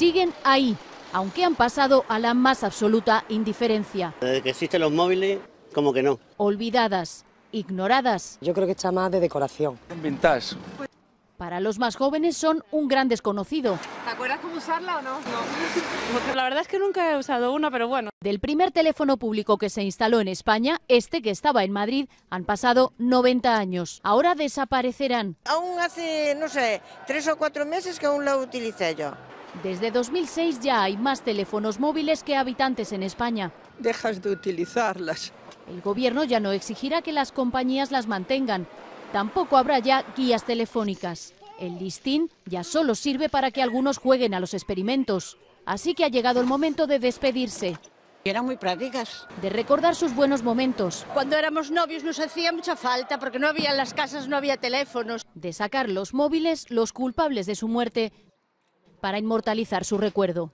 siguen ahí, aunque han pasado a la más absoluta indiferencia. Desde que existen los móviles, como que no. Olvidadas, ignoradas. Yo creo que está más de decoración. Vintage. Para los más jóvenes son un gran desconocido. ¿Te acuerdas cómo usarla o no? No. Pues la verdad es que nunca he usado una, pero bueno. Del primer teléfono público que se instaló en España, este que estaba en Madrid, han pasado 90 años. Ahora desaparecerán. Aún hace, no sé, tres o cuatro meses que aún la utilicé yo. Desde 2006 ya hay más teléfonos móviles que habitantes en España. Dejas de utilizarlas. El gobierno ya no exigirá que las compañías las mantengan. Tampoco habrá ya guías telefónicas. El listín ya solo sirve para que algunos jueguen a los experimentos. Así que ha llegado el momento de despedirse. Eran muy prácticas. De recordar sus buenos momentos. Cuando éramos novios nos hacía mucha falta porque no había las casas, no había teléfonos. De sacar los móviles, los culpables de su muerte, para inmortalizar su recuerdo.